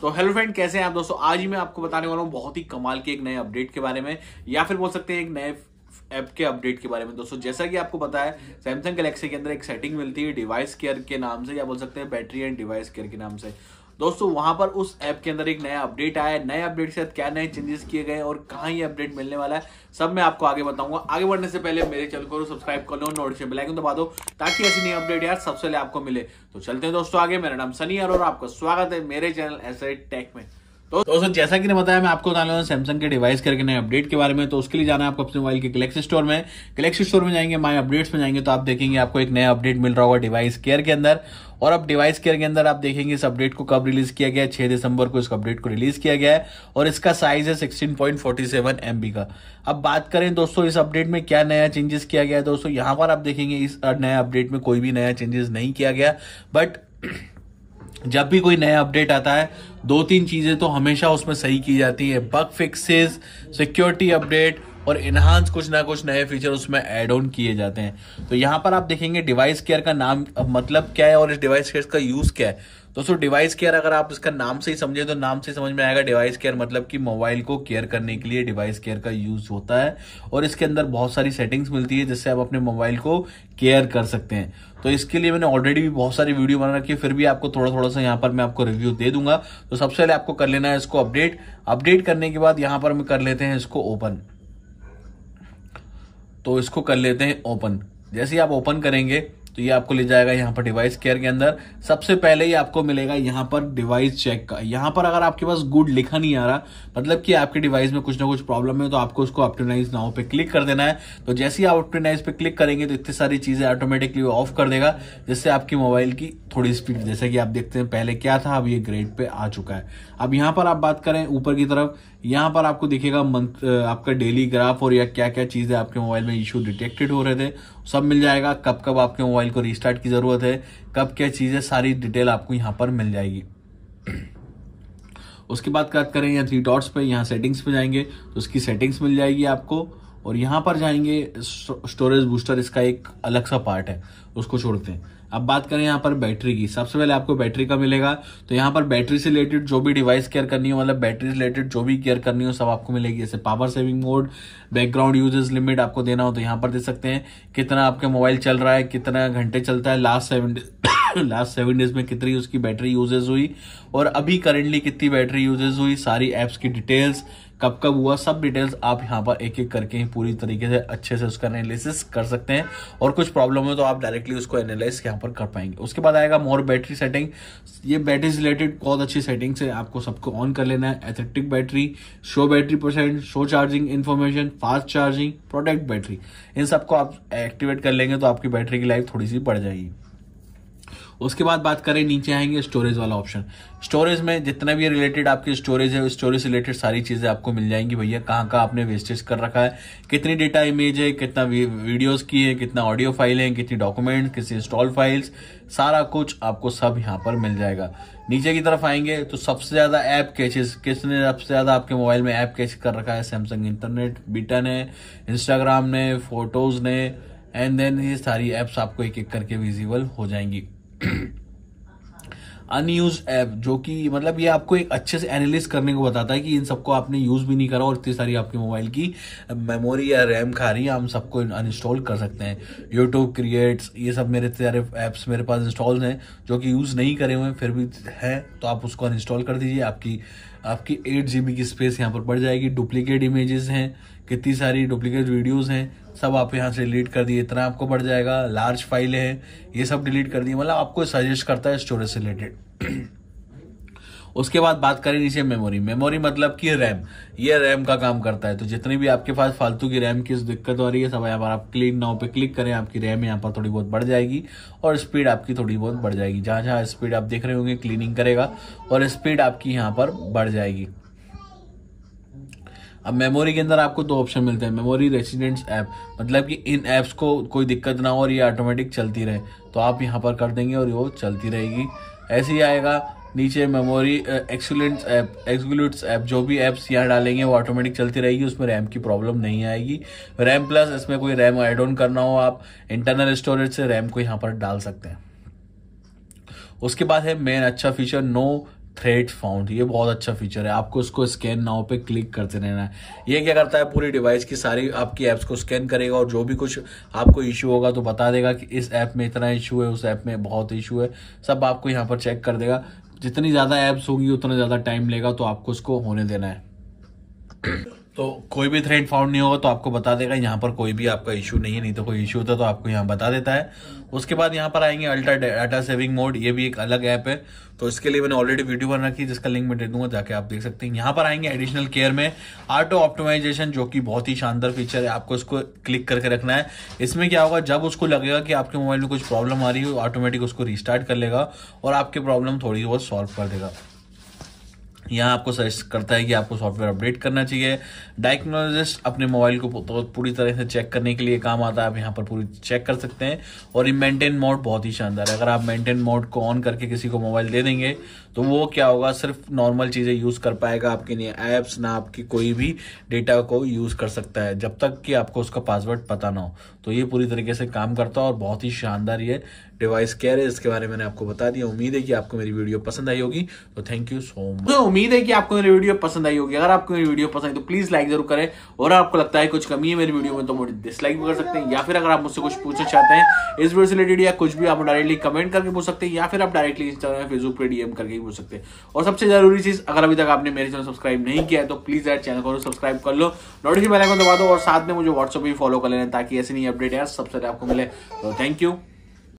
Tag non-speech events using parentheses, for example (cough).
तो hello friend कैसे हैं आप दोस्तों आज ही मैं आपको बताने वाला हूँ बहुत ही कमाल के एक नए अपडेट के बारे में या फिर बोल सकते हैं एक नए ऐप के अपडेट के बारे में दोस्तों जैसा कि आपको पता है सैमसंग गलेक्सी के अंदर एक सेटिंग मिलती है डिवाइस केयर के नाम से या बोल सकते हैं बैटरी एंड डिवाइस केयर के नाम से दोस्तों वहां पर उस ऐप के अंदर एक नया अपडेट आया है नए अपडेट के साथ क्या नए चेंजेस किए गए और कहाँ ये अपडेट मिलने वाला है सब मैं आपको आगे बताऊंगा आगे बढ़ने से पहले मेरे चैनल को सब्सक्राइब कर लो नोटिफिकेशन बेलाइकन दबा दो ताकि ऐसी नई अपडेट यार सबसे पहले आपको मिले तो चलते हैं दोस्तों आगे मेरा नाम सनी और आपका स्वागत है मेरे चैनल एस टेक में तो दोस्तों जैसा कि मैंने बताया मैं आपको बताने सैमसंग के डिवाइस करके नए अपडेट के बारे में तो उसके लिए जाना है आपको अपने मोबाइल के गलेक्सी स्टोर में गलेक्सी स्टोर में जाएंगे माई अपडेट्स में जाएंगे तो आप देखेंगे आपको एक नया अपडेट मिल रहा होगा डिवाइस केयर के अंदर और अब डिवाइस केयर के अंदर आप देखेंगे इस अपडेट को कब रिलीज किया गया छह दिसंबर को इस अपडेट को रिलीज किया गया है और इसका साइज है sixteen point forty seven M B का अब बात करें दोस्तों इस अपडेट में क्या नया चेंजेस किया गया है दोस्तों यहाँ पर आप देखेंगे इस नया अपडेट में कोई भी नया चेंजेस नहीं किया गया बट जब भी कोई नया अपडेट आता है दो तीन चीज़ें तो हमेशा उसमें सही की जाती है बग फिक्सेस सिक्योरिटी अपडेट और इनहांस कुछ ना कुछ नए फीचर उसमें एड ऑन किए जाते हैं तो यहां पर आप देखेंगे डिवाइस केयर का नाम मतलब क्या है और इस डिवाइस केयर का यूज़ क्या है दोस्तों डिवाइस केयर अगर आप इसका नाम से ही समझे तो नाम से समझ में आएगा डिवाइस केयर मतलब कि मोबाइल को केयर करने के लिए डिवाइस केयर का यूज होता है और इसके अंदर बहुत सारी सेटिंग्स मिलती है जिससे आप अपने मोबाइल को केयर कर सकते हैं तो इसके लिए मैंने ऑलरेडी भी बहुत सारी वीडियो बना रखी है फिर भी आपको थोड़ा थोड़ा सा यहाँ पर मैं आपको रिव्यू दे दूंगा तो सबसे पहले आपको कर लेना है इसको अपडेट अपडेट करने के बाद यहाँ पर हम कर लेते हैं इसको ओपन तो इसको कर लेते हैं ओपन जैसे ही आप ओपन करेंगे तो ये आपको ले जाएगा यहाँ पर डिवाइस केयर के अंदर सबसे पहले ही आपको मिलेगा यहाँ पर डिवाइस चेक का यहाँ पर अगर आपके पास गुड लिखा नहीं आ रहा मतलब कि आपके डिवाइस में कुछ ना कुछ प्रॉब्लम है तो आपको उसको ऑप्टोनाइज नाउ पे क्लिक कर देना है तो जैसे ही आप ऑप्टोनाइज पे क्लिक करेंगे तो इतनी सारी चीजें ऑटोमेटिकली ऑफ कर देगा जिससे आपकी मोबाइल की थोड़ी स्पीड जैसे कि आप देखते हैं पहले क्या था अब ये ग्रेड पे आ चुका है अब यहाँ पर आप बात करें ऊपर की तरफ यहां पर आपको दिखेगा मंथ आपका डेली ग्राफ और या क्या क्या चीज़ें आपके मोबाइल में इश्यू डिटेक्टेड हो रहे थे सब मिल जाएगा कब कब आपके मोबाइल को रिस्टार्ट की ज़रूरत है कब क्या चीज़ें सारी डिटेल आपको यहां पर मिल जाएगी उसके बाद बात करें यहाँ थ्री डॉट्स पे यहाँ सेटिंग्स पे जाएंगे तो उसकी सेटिंग्स मिल जाएगी आपको और यहाँ पर जाएंगे स्टोरेज बूस्टर इसका एक अलग सा पार्ट है उसको छोड़ते हैं अब बात करें यहाँ पर बैटरी की सबसे पहले आपको बैटरी का मिलेगा तो यहाँ पर बैटरी से रिलेटेड जो भी डिवाइस केयर करनी हो मतलब बैटरी रिलेटेड जो भी केयर करनी हो सब आपको मिलेगी जैसे power saving mode background usage limit आपको देना हो तो यहाँ पर दे सकते हैं कितना आपका मोबाइल चल रहा है कितना घंटे चलता है last seven last seven days में कितनी उसकी बैटरी यूजेज हुई और अभी करेंटली कितनी बैटरी यूजेज हुई सारी एप्स की डिटेल्स कब कब हुआ सब डिटेल्स आप यहाँ पर एक एक करके पूरी तरीके से अच्छे से उसका एनालिसिस कर सकते हैं और कुछ प्रॉब्लम हो तो आप डायरेक्टली उसको एनालिस यहाँ पर कर पाएंगे उसके बाद आएगा मोर बैटरी सेटिंग ये बैटरी रिलेटेड बहुत अच्छी सेटिंग से आपको सबको ऑन कर लेना है एथेटिक battery show battery percent show charging information fast charging protect battery इन सबको आप एक्टिवेट कर लेंगे तो आपकी बैटरी की लाइफ थोड़ी सी बढ़ जाएगी उसके बाद बात करें नीचे आएंगे स्टोरेज वाला ऑप्शन स्टोरेज में जितना भी रिलेटेड आपके स्टोरेज है स्टोरेज रिलेटेड सारी चीज़ें आपको मिल जाएंगी भैया कहाँ कहाँ आपने वेस्टेज कर रखा है कितनी डेटा इमेज है कितना वीडियोज की है कितना ऑडियो फाइल है कितनी डॉक्यूमेंट कितनी इंस्टॉल फाइल्स सारा कुछ आपको सब यहाँ पर मिल जाएगा नीचे की तरफ आएंगे तो सबसे ज़्यादा ऐप कैचेस किसने सबसे ज़्यादा आपके मोबाइल में ऐप कैच कर रखा है सैमसंग इंटरनेट बीटा ने इंस्टाग्राम ने फोटोज़ ने एंड देन ये सारी एप्स आपको एक एक करके विजिबल हो जाएंगी अनयूज (clears throat) ऐप जो कि मतलब ये आपको एक अच्छे से एनालिस करने को बताता है कि इन सबको आपने यूज़ भी नहीं करा और इतनी सारी आपके मोबाइल की मेमोरी या रैम खा रही है हम सबको अनइंस्टॉल कर सकते हैं यूट्यूब क्रिएट्स ये सब मेरे इतने सारे ऐप्स मेरे पास इंस्टॉल हैं जो कि यूज़ नहीं करे हुए फिर भी है तो आप उसको अनइंस्टॉल कर दीजिए आपकी आपकी एट जी की स्पेस यहाँ पर पड़ जाएगी डुप्लीकेट इमेजेस हैं कितनी सारी डुप्लीकेट वीडियोज़ हैं सब आप यहाँ से डिलीट कर दिए इतना आपको बढ़ जाएगा लार्ज फाइलें हैं ये सब डिलीट कर दिए मतलब आपको सजेस्ट करता है स्टोरेज से रिलेटेड (clears throat) उसके बाद बात करें नीचे मेमोरी मेमोरी मतलब कि रैम ये रैम का काम करता है तो जितनी भी आपके पास फालतू की रैम की दिक्कत हो रही है सब यहाँ पर आप क्लीन नाउ पे क्लिक करें आपकी रैम यहाँ पर थोड़ी बहुत बढ़ जाएगी और स्पीड आपकी थोड़ी बहुत बढ़ जाएगी जहाँ जहाँ स्पीड आप देख रहे होंगे क्लीनिंग करेगा और स्पीड आपकी यहाँ पर बढ़ जाएगी अब मेमोरी के अंदर आपको दो ऑप्शन मिलते हैं मेमोरी रेसिडेंट्स ऐप मतलब कि इन ऐप्स को कोई दिक्कत ना हो और ये ऑटोमेटिक चलती रहे तो आप यहाँ पर कर देंगे और वो चलती रहेगी ऐसे ही आएगा नीचे मेमोरी एक्सुलेंट्स ऐप एक्सुलेट्स ऐप जो भी ऐप्स यहाँ डालेंगे वो ऑटोमेटिक चलती रहेगी उसमें रैम की प्रॉब्लम नहीं आएगी रैम प्लस इसमें कोई रैम ऐड ऑन करना हो आप इंटरनल स्टोरेज से रैम को यहाँ पर डाल सकते हैं उसके बाद है मेन अच्छा फीचर नो थ्रेड फाउंड ये बहुत अच्छा फीचर है आपको उसको स्कैन नाउ पे क्लिक करते रहना है ये क्या करता है पूरी डिवाइस की सारी आपकी ऐप्स को स्कैन करेगा और जो भी कुछ आपको इशू होगा तो बता देगा कि इस ऐप में इतना इशू है उस ऐप में बहुत इशू है सब आपको यहाँ पर चेक कर देगा जितनी ज़्यादा ऐप्स होगी उतना ज़्यादा टाइम लेगा तो आपको उसको होने देना है तो कोई भी थ्रेड फाउंड नहीं होगा तो आपको बता देगा यहाँ पर कोई भी आपका इशू नहीं है नहीं तो कोई इशू होता तो आपको यहाँ बता देता है उसके बाद यहाँ पर आएंगे अल्ट्रा डाटा सेविंग मोड ये भी एक अलग ऐप है तो इसके लिए मैंने ऑलरेडी वीडियो बना रखी है जिसका लिंक मैं दे दूंगा जाके आप देख सकते हैं यहाँ पर आएंगे एडिशनल केयर में ऑटो ऑप्टोमाइजेशन जो कि बहुत ही शानदार फीचर है आपको इसको क्लिक करके रखना है इसमें क्या होगा जब उसको लगेगा कि आपके मोबाइल में कुछ प्रॉब्लम आ रही हो ऑटोमेटिक उसको रिस्टार्ट कर लेगा और आपकी प्रॉब्लम थोड़ी बहुत सॉल्व कर देगा यहाँ आपको सजेस्ट करता है कि आपको सॉफ्टवेयर अपडेट करना चाहिए डायग्नोलॉजिस्ट अपने मोबाइल को तो पूरी तरह से चेक करने के लिए काम आता है आप यहाँ पर पूरी चेक कर सकते हैं और ये मेंटेन मोड बहुत ही शानदार है अगर आप मेंटेन मोड को ऑन करके किसी को मोबाइल दे देंगे तो वो क्या होगा सिर्फ नॉर्मल चीज़ें यूज़ कर पाएगा आपके लिए ऐप्स ना आपकी कोई भी डेटा को यूज़ कर सकता है जब तक कि आपको उसका पासवर्ड पता ना हो तो ये पूरी तरीके से काम करता है और बहुत ही शानदार ये डिवाइस केयर है इसके बारे में मैंने आपको बता दिया उम्मीद है कि आपको मेरी वीडियो पसंद आई होगी तो थैंक यू सो मच उम्मीद है कि आपको मेरी वीडियो पसंद आई होगी अगर आपको मेरी वीडियो पसंद आई तो प्लीज लाइक जरूर करें और आपको लगता है कुछ कमी है मेरी वीडियो में तो मुझे डिसलाइक भी कर सकते हैं या फिर अगर आप मुझसे कुछ पूछना चाहते हैं इस वीडियो से रिलेटेड या कुछ भी आप डायरेक्टली कमेंट करके पूछ सकते हैं या फिर आप डायरेक्टली इंस्टाग्राम फेसबुक पर डीएम करके पूछ सकते हैं और सबसे जरूरी चीज अगर अभी तक आपने मेरे चैनल सब्सक्राइब नहीं किया है तो प्लीज यार चैनल को सब्सक्राइब कर लो नोटिफिकेशन बेल दबा दो और साथ में मुझे व्हाट्सअप भी फॉलो कर लेना ताकि ऐसे नहीं अपडेट है सबसे आपको मिले तो थैंक यू